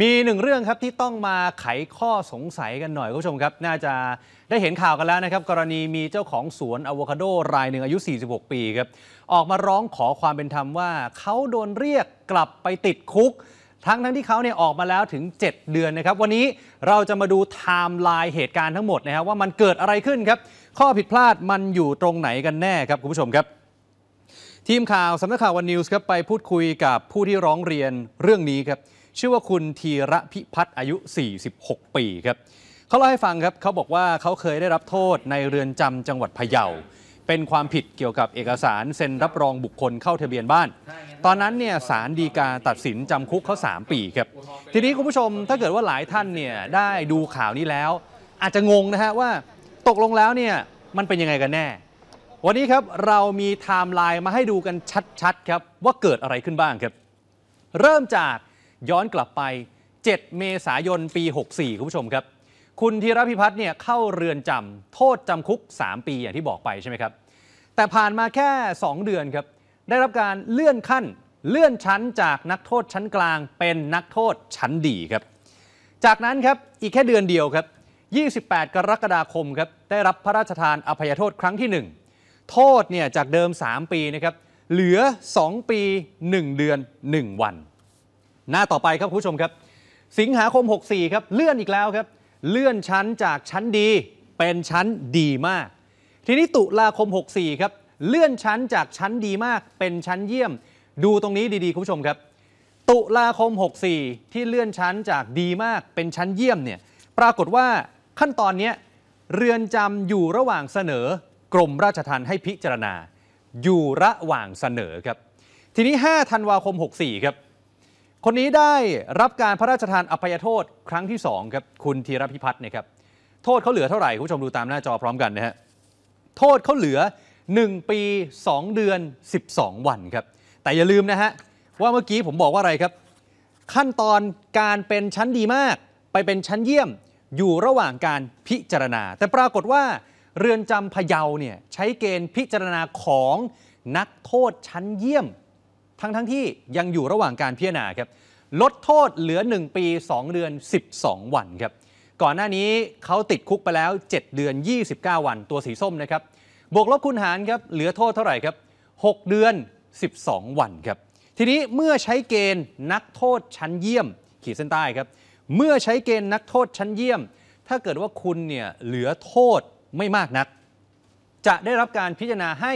มีหนึ่งเรื่องครับที่ต้องมาไขข้อสงสัยกันหน่อยคุณผู้ชมครับน่าจะได้เห็นข่าวกันแล้วนะครับกรณีมีเจ้าของสวนอะโวคาโดรายหนึ่งอายุ 46 ปีครับออกมาร้องขอความเป็นธรรมว่า เขาโดนเรียกกลับไปติดคุก ทั้งทั้งที่เขาเนี่ยออกมาแล้วถึง 7 เดือนนะครับ วันนี้เราจะมาดูไทม์ไลน์เหตุการณ์ทั้งหมดนะครับว่ามันเกิดอะไรขึ้นครับ ข้อผิดพลาดมันอยู่ตรงไหนกันแน่ครับคุณผู้ชมครับ ทีมข่าวสำนักข่าววันนิวส์ครับไปพูดคุยกับผู้ที่ร้องเรียนเรื่องนี้ครับชื่อว่าคุณธีระพิพัฒน์อายุ 46 ปีครับ เขาเล่าให้ฟังครับเขาบอกว่าเขาเคยได้รับโทษในเรือนจำจังหวัดพะเยาเป็นความผิดเกี่ยวกับเอกสาร เซ็นรับรองบุคคลเข้าทะเบียนบ้าน ตอนนั้นเนี่ยสารดีกาตัดสินจำคุกเขา 3 ปีครับ ทีนี้คุณผู้ชมถ้าเกิดว่าหลายท่านเนี่ย ได้ดูข่าวนี้แล้ว อาจจะงงนะฮะว่าตกลงแล้วเนี่ยมันเป็นยังไงกันแน่วันนี้ครับเรามีไทม์ไลน์มาให้ดูกันชัดๆครับ ว่าเกิดอะไรขึ้นบ้างครับ เริ่มจากย้อนกลับไป 7 เมษายน ปี 64 คุณผู้ชมครับ คุณธีรพิพัฒน์เนี่ยเข้าเรือนจำโทษจำคุก 3 ปี อย่างที่บอกไปใช่ไหมครับ แต่ผ่านมาแค่ 2 เดือนครับ ได้รับการเลื่อนขั้น เลื่อนชั้นจากนักโทษชั้นกลางเป็นนักโทษชั้นดีครับ จากนั้นครับ อีกแค่เดือนเดียวครับ 28 กรกฎาคมครับ ได้รับพระราชทานอภัยโทษครั้งที่ 1 โทษเนี่ยจากเดิม 3 ปีนะครับ เหลือ 2 ปี 1 เดือน 1 วันหน้าต่อไปครับคุณผู้ชมครับ สิงหาคม 64 ครับเลื่อนอีกแล้วครับ เลื่อนชั้นจากชั้นดี เป็นชั้นดีมาก ทีนี้ตุลาคม 64 ครับ เลื่อนชั้นจากชั้นดีมากเป็นชั้นเยี่ยม ดูตรงนี้ดีๆ คุณผู้ชมครับ ตุลาคม 64 ที่เลื่อนชั้นจากดีมาก เป็นชั้นเยี่ยมเนี่ยปรากฏว่าขั้นตอนนี้เรือนจำอยู่ระหว่างเสนอ กรมราชทัณฑ์ให้พิจารณา อยู่ระหว่างเสนอครับ ทีนี้5ธันวาคม 64ครับคนนี้ได้รับการพระราชทานอภัยโทษครั้งที่ 2ครับคุณธีรพิพัฒน์นะครับโทษเขาเหลือเท่าไหร่คุณผู้ชมดูตามหน้าจอพร้อมกันนะฮะโทษเขาเหลือ 1 ปี 2 เดือน 12 วันครับแต่อย่าลืมนะฮะว่าเมื่อกี้ผมบอกว่าอะไรครับ ขั้นตอนการเป็นชั้นดีมาก ไปเป็นชั้นเยี่ยมอยู่ระหว่างการพิจารณา แต่ปรากฏว่าเรือนจำพะเยาเนี่ยใช้เกณฑ์พิจารณาของนักโทษชั้นเยี่ยมทั้งทั้งที่ยังอยู่ระหว่างการพิจารณาครับ ลดโทษเหลือ 1 ปี 2 เดือน 12 วันครับ ก่อนหน้านี้เขาติดคุกไปแล้ว 7 เดือน 29 วันตัวสีส้มนะครับ บวกลบคูณหารครับเหลือโทษเท่าไหร่ครับ 6 เดือน 12 วันครับ ทีนี้เมื่อใช้เกณฑ์นักโทษชั้นเยี่ยม ขีดเส้นใต้ครับ เมื่อใช้เกณฑ์นักโทษชั้นเยี่ยม ถ้าเกิดว่าคุณเนี่ยเหลือโทษไม่มากนัก จะได้รับการพิจารณาให้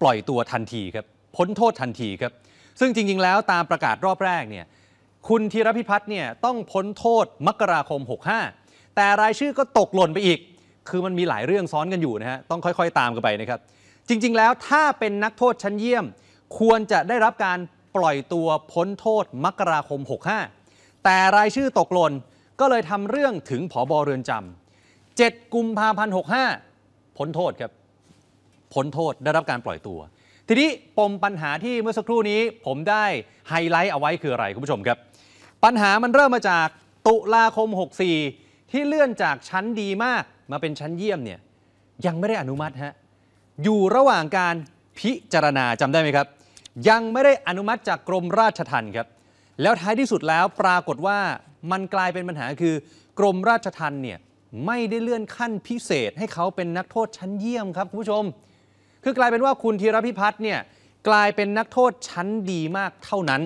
ปล่อยตัวทันทีครับพ้นโทษทันทีครับซึ่งจริงๆแล้วตามประกาศรอบแรกเนี่ยคุณธีรพิพัฒน์เนี่ยต้องพ้นโทษมกราคม 65 แต่รายชื่อก็ตกหล่นไปอีก คือมันมีหลายเรื่องซ้อนกันอยู่นะฮะต้องค่อยๆตามกันไปนะครับจริงๆแล้วถ้าเป็นนักโทษชั้นเยี่ยม ควรจะได้รับการปล่อยตัวพ้นโทษมกราคม 65 แต่รายชื่อตกหล่นก็เลยทำเรื่องถึงผอบอเรือนจำ7กุมภาพันธ์65พ้นโทษครับพ้นโทษได้รับการปล่อยตัวทีนี้ปมปัญหาที่เมื่อสักครู่นี้ ผมได้ไฮไลท์เอาไว้คืออะไรคุณผู้ชมครับปัญหามันเริ่มมาจากตุลาคม 64 ที่เลื่อนจากชั้นดีมากมาเป็นชั้นเยี่ยมเนี่ยยังไม่ได้อนุมัติฮะอยู่ระหว่างการพิจารณาจำได้ไหมครับ ยังไม่ได้อนุมัติจากกรมราชทัณฑ์ครับแล้วท้ายที่สุดแล้วปรากฏว่ามันกลายเป็นปัญหาคือ กรมราชทัณฑ์เนี่ยไม่ได้เลื่อนขั้นพิเศษ ให้เขาเป็นนักโทษชั้นเยี่ยมครับคุณผู้ชมคือกลายเป็นว่าคุณธีรพิพัฒน์เนี่ยกลายเป็นนักโทษชั้นดีมากเท่านั้น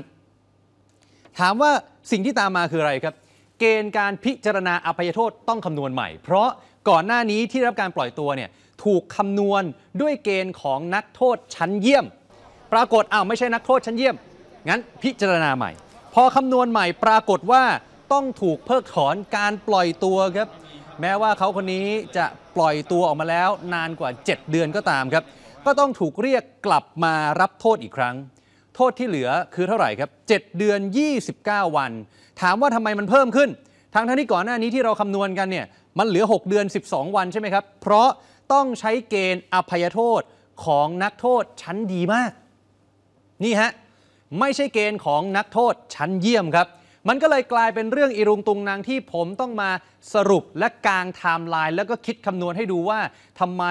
ถามว่าสิ่งที่ตามมาคืออะไรครับ เกณฑ์การพิจารณาอภัยโทษต้องคำนวณใหม่ เพราะก่อนหน้านี้ที่รับการปล่อยตัวเนี่ยถูกคำนวณด้วยเกณฑ์ของนักโทษชั้นเยี่ยม ปรากฏอ้าวไม่ใช่นักโทษชั้นเยี่ยม งั้นพิจารณาใหม่ พอคำนวณใหม่ปรากฏว่าต้องถูกเพิกถอนการปล่อยตัวครับแม้ว่าเขาคนนี้จะปล่อยตัวออกมาแล้วนานกว่า 7 เดือนก็ตามครับก็ต้องถูกเรียกกลับมารับโทษอีกครั้ง โทษที่เหลือคือเท่าไหร่ครับ7เดือน 29 วัน ถามว่าทำไมมันเพิ่มขึ้นทางท่างที่ก่อนหน้านี้ที่เราคำนวณกันเนี่ยมันเหลือ 6 เดือน 12 วันใช่ไหมครับ เพราะต้องใช้เกณฑ์อภัยโทษของนักโทษชั้นดีมาก นี่ฮะไม่ใช่เกณฑ์ของนักโทษชั้นเยี่ยมครับมันก็เลยกลายเป็นเรื่องอีรุงตุงนาง ที่ผมต้องมาสรุปและกางไทม์ไลน์ แล้วก็คิดคำนวณให้ดูว่าทำไม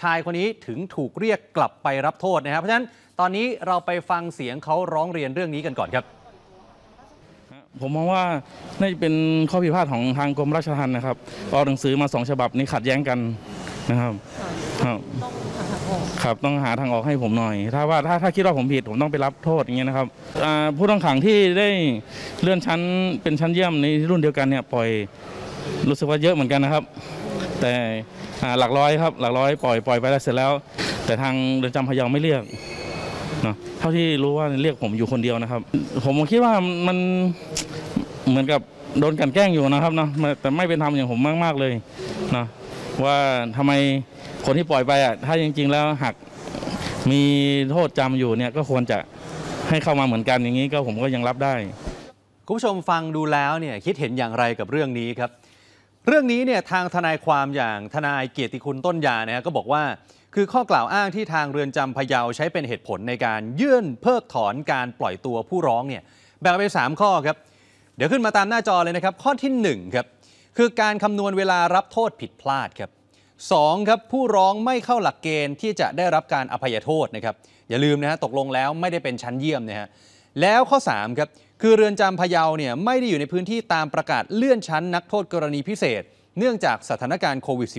ชายคนนี้ถึงถูกเรียกกลับไปรับโทษนะครับ เพราะฉะนั้นตอนนี้เราไปฟังเสียงเขาร้องเรียนเรื่องนี้กันก่อนครับ ผมมองว่านี่เป็นข้อพิพาทของทางกรมราชทัณฑ์นะครับเอาหนังสือมาสองฉบับนี้ขัดแย้งกันนะครับครับครับ ต้องหาทางออกให้ผมหน่อย ถ้าว่าถ้าถ้าคิดว่าผมผิดผมต้องไปรับโทษอย่างเงี้ยนะครับผู้ต้องขังที่ได้เลื่อนชั้นเป็นชั้นเยี่ยมในรุ่นเดียวกันเนี่ยปล่อยรู้สึกว่าเยอะเหมือนกันนะครับ แต่หลักร้อยครับหลักร้อย ปล่อยปล่อยไปแล้วเสร็จแล้ว แต่ทางเรือนจำพะเยาไม่เรียกเนาะเท่าที่รู้ว่าเรียกผมอยู่คนเดียวนะครับ ผมคิดว่ามันเหมือนกับโดนกันแกล้งอยู่นะครับเนาะแต่ไม่เป็นธรรมอย่างผมมากๆเลยนะว่าทำไมคนที่ปล่อยไปอ่ะถ้าจริง ๆ แล้วหักมีโทษจำอยู่เนี่ยก็ควรจะให้เข้ามาเหมือนกันอย่างนี้ก็ผมก็ยังรับได้ คุณผู้ชมฟังดูแล้วเนี่ยคิดเห็นอย่างไรกับเรื่องนี้ครับ เรื่องนี้เนี่ยทางทนายความอย่างทนายเกียรติคุณต้นยาเนะ่ยก็บอกว่า คือข้อกล่าวอ้างที่ทางเรือนจำพะเยาใช้เป็นเหตุผลในการยื่นเพิกถอนการปล่อยตัวผู้ร้องเนี่ยแบ่งเป็น3ข้อครับ เดี๋ยวขึ้นมาตามหน้าจอเลยนะครับข้อที่1ครับคือการคำนวณเวลารับโทษผิดพลาดครับ 2. ครับผู้ร้องไม่เข้าหลักเกณฑ์ ที่จะได้รับการอภัยโทษนะครับอย่าลืมนะฮะตกลงแล้วไม่ได้เป็นชั้นเยี่ยมนะฮะแล้วข้อ 3ครับคือเรือนจำพะเยาเนี่ยไม่ได้อยู่ในพื้นที่ตามประกาศเลื่อนชั้นนักโทษกรณีพิเศษเนื่องจากสถานการณ์โควิด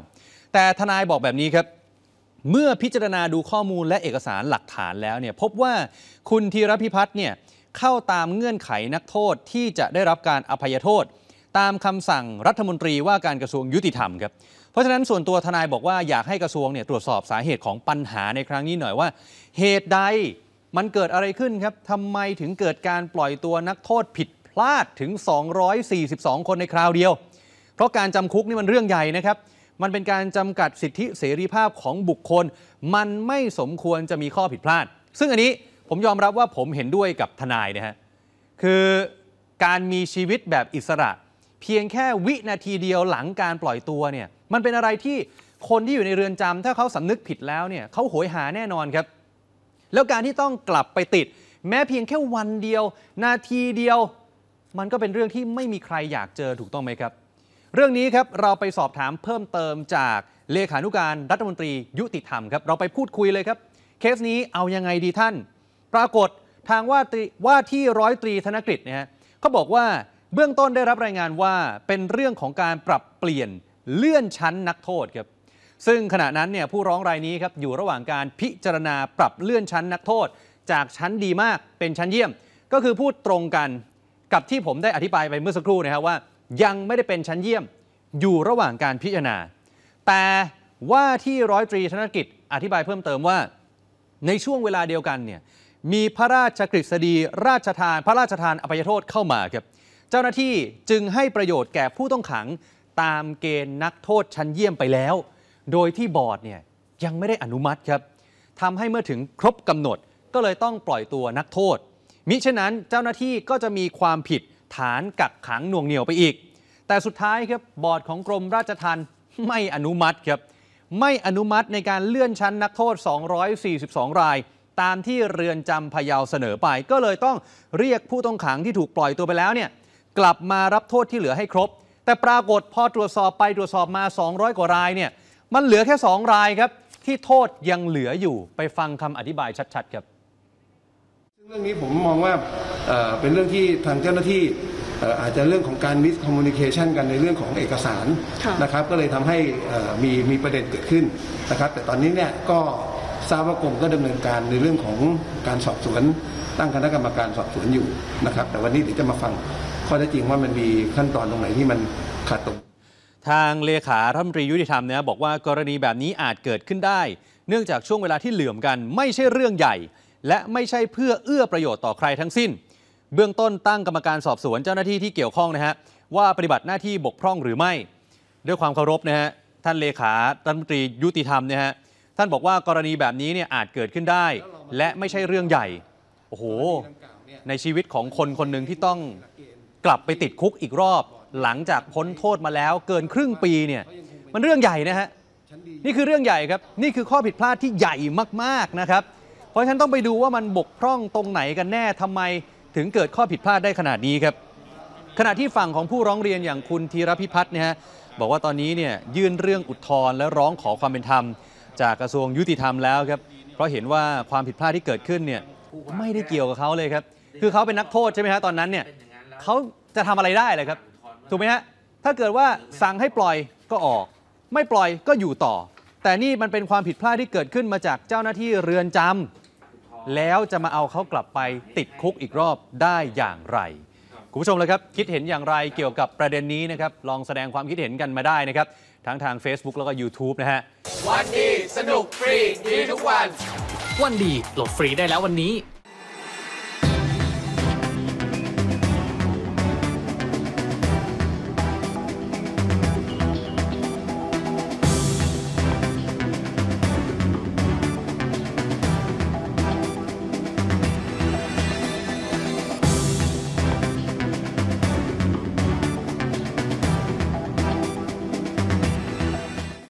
-19 แต่ทนายบอกแบบนี้ครับเมื่อพิจารณาดูข้อมูลและเอกสารหลักฐานแล้วเนี่ยพบว่าคุณธีรพิพัฒน์เนี่ยเข้าตามเงื่อนไขนักโทษ ที่จะได้รับการอภัยโทษตามคำสั่งรัฐมนตรีว่าการกระทรวงยุติธรรมครับ เพราะฉะนั้นส่วนตัวทนายบอกว่า อยากให้กระทรวงเนี่ยตรวจสอบสาเหตุของปัญหาในครั้งนี้หน่อยว่า เหตุใดมันเกิดอะไรขึ้นครับทำไมถึงเกิดการปล่อยตัวนักโทษผิดพลาดถึง 242 คนในคราวเดียว เพราะการจำคุกนี่มันเรื่องใหญ่นะครับ มันเป็นการจำกัดสิทธิเสรีภาพของบุคคล มันไม่สมควรจะมีข้อผิดพลาด ซึ่งอันนี้ผมยอมรับว่าผมเห็นด้วยกับทนายนะฮะคือ การมีชีวิตแบบอิสระเพียงแค่วินาทีเดียวหลังการปล่อยตัวเนี่ยมันเป็นอะไรที่คนที่อยู่ในเรือนจำถ้าเขาสำนึกผิดแล้วเนี่ยเขาโหยหาแน่นอนครับ แล้วการที่ต้องกลับไปติด แม้เพียงแค่วันเดียวนาทีเดียว มันก็เป็นเรื่องที่ไม่มีใครอยากเจอถูกต้องไหมครับ เรื่องนี้ครับเราไปสอบถามเพิ่มเติมจากเลขานุการรัฐมนตรี ยุติธรรมครับเราไปพูดคุยเลยครับ เคสนี้เอายังไงดีท่าน ปรากฏทางว่าว่าที่ร้อยตรีธนกฤษเนี่ยเขาบอกว่าเบื้องต้นได้รับรายงานว่าเป็นเรื่องของการปรับเปลี่ยนเลื่อนชั้นนักโทษครับซึ่งขณะนั้นเนี่ยผู้ร้องรายนี้ครับอยู่ระหว่างการพิจารณาปรับเลื่อนชั้นนักโทษจากชั้นดีมากเป็นชั้นเยี่ยม ก็คือ พูดตรงกันกับที่ผมได้อธิบายไปเมื่อสักครู่นะครับว่า ยังไม่ได้เป็นชั้นเยี่ยมอยู่ระหว่างการพิจารณา แต่ว่าที่ร้อยตรีธนกิจอธิบายเพิ่มเติมว่าในช่วงเวลาเดียวกันเนี่ยมีพระราชกฤษฎีราชทานพระราชทานอภัยโทษเข้ามาครับเจ้าหน้าที่จึงให้ประโยชน์แก่ผู้ต้องขัง ตามเกณฑ์นักโทษชั้นเยี่ยมไปแล้ว โดยที่บอร์ดเนี่ยยังไม่ได้อนุมัติครับทำให้เมื่อถึงครบกำหนดก็เลยต้องปล่อยตัวนักโทษ มิฉะนั้นเจ้าหน้าที่ก็จะมีความผิดฐานกักขังหน่วงเหนี่ยวไปอีก แต่สุดท้ายครับบอร์ดของกรมราชทัณฑ์ไม่อนุมัติครับ ไม่อนุมัติในการเลื่อนชั้นนักโทษ 242 ราย ตามที่เรือนจำพะเยาเสนอไป ก็เลยต้องเรียกผู้ต้องขังที่ถูกปล่อยตัวไปแล้วเนี่ยกลับมารับโทษที่เหลือให้ครบ แต่ปรากฏพอตรวจสอบไปตรวจสอบมา 200 กว่ารายเนี่ยมันเหลือแค่ 2 รายครับ ที่โทษยังเหลืออยู่ไปฟังคำอธิบายชัดๆครับเรื่องนี้ผมมองว่าเป็นเรื่องที่ทางเจ้าหน้าที่อาจจะเรื่องของการมิสคอมมูนิเคชันกันในเรื่องของเอกสารนะครับก็เลยทำให้มีมีประเด็นเกิดขึ้นนะครับ แต่ตอนนี้เนี่ยก็ทราบว่ากรมก็ดำเนินการในเรื่องของการสอบสวนตั้งคณะกรรมการสอบสวนอยู่นะครับแต่วันนี้เดี๋ยวจะมาฟังข้อแท้จริงว่ามันมีขั้นตอนตรงไหนที่มันขาดตกทางเลขารัฐมนตรียุติธรรมเนี่ยบอกว่ากรณีแบบนี้อาจเกิดขึ้นได้ เนื่องจากช่วงเวลาที่เหลื่อมกัน ไม่ใช่เรื่องใหญ่ และไม่ใช่เพื่อเอื้อประโยชน์ต่อใครทั้งสิ้น เบื้องต้นตั้งกรรมการสอบสวนเจ้าหน้าที่ที่เกี่ยวข้องนะฮะว่าปฏิบัติหน้าที่บกพร่องหรือไม่ ด้วยความเคารพนะฮะท่านเลขารัฐมนตรียุติธรรมเนี่ยฮะท่านบอกว่ากรณีแบบนี้เนี่ยอาจเกิดขึ้นได้ และไม่ใช่เรื่องใหญ่โอ้โหในชีวิตของคนคนหนึ่งที่ต้องกลับไปติดคุกอีกรอบหลังจากพ้นโทษมาแล้วเกินครึ่งปีเนี่ยมันเรื่องใหญ่นะฮะนี่คือเรื่องใหญ่ครับนี่คือข้อผิดพลาดที่ใหญ่มากๆนะครับ เพราะฉะนั้นต้องไปดูว่ามันบกพร่องตรงไหนกันแน่ทำไมถึงเกิดข้อผิดพลาดได้ขนาดนี้ครับขณะที่ฝั่งของผู้ร้องเรียนอย่างคุณธีรพิพัฒน์นะฮะบอกว่าตอนนี้เนี่ยยื่นเรื่องอุทธรณ์และร้องขอความเป็นธรรม จากกระทรวงยุติธรรมแล้วครับเพราะเห็นว่าความผิดพลาดที่เกิดขึ้นเนี่ยไม่ได้เกี่ยวกับเขาเลยครับ คือเขาเป็นนักโทษใช่ไหมฮะตอนนั้นเนี่ยเขาจะทำอะไรได้เลยครับ ถูกไหมฮะถ้าเกิดว่าสั่งให้ปล่อยก็ออก ไม่ปล่อยก็อยู่ต่อ แต่นี่มันเป็นความผิดพลาดที่เกิดขึ้นมาจากเจ้าหน้าที่เรือนจำ แล้วจะมาเอาเขากลับไปติดคุกอีกรอบได้อย่างไร คุณผู้ชมเลยครับคิดเห็นอย่างไรเกี่ยวกับประเด็นนี้นะ ครับ ลองแสดงความคิดเห็นกันมาได้นะครับ ทั้งทาง Facebook แล้วก็ YouTube นะฮะวันดีสนุกฟรีดีทุกวัน วันดีโหลดฟรีได้แล้ววันนี้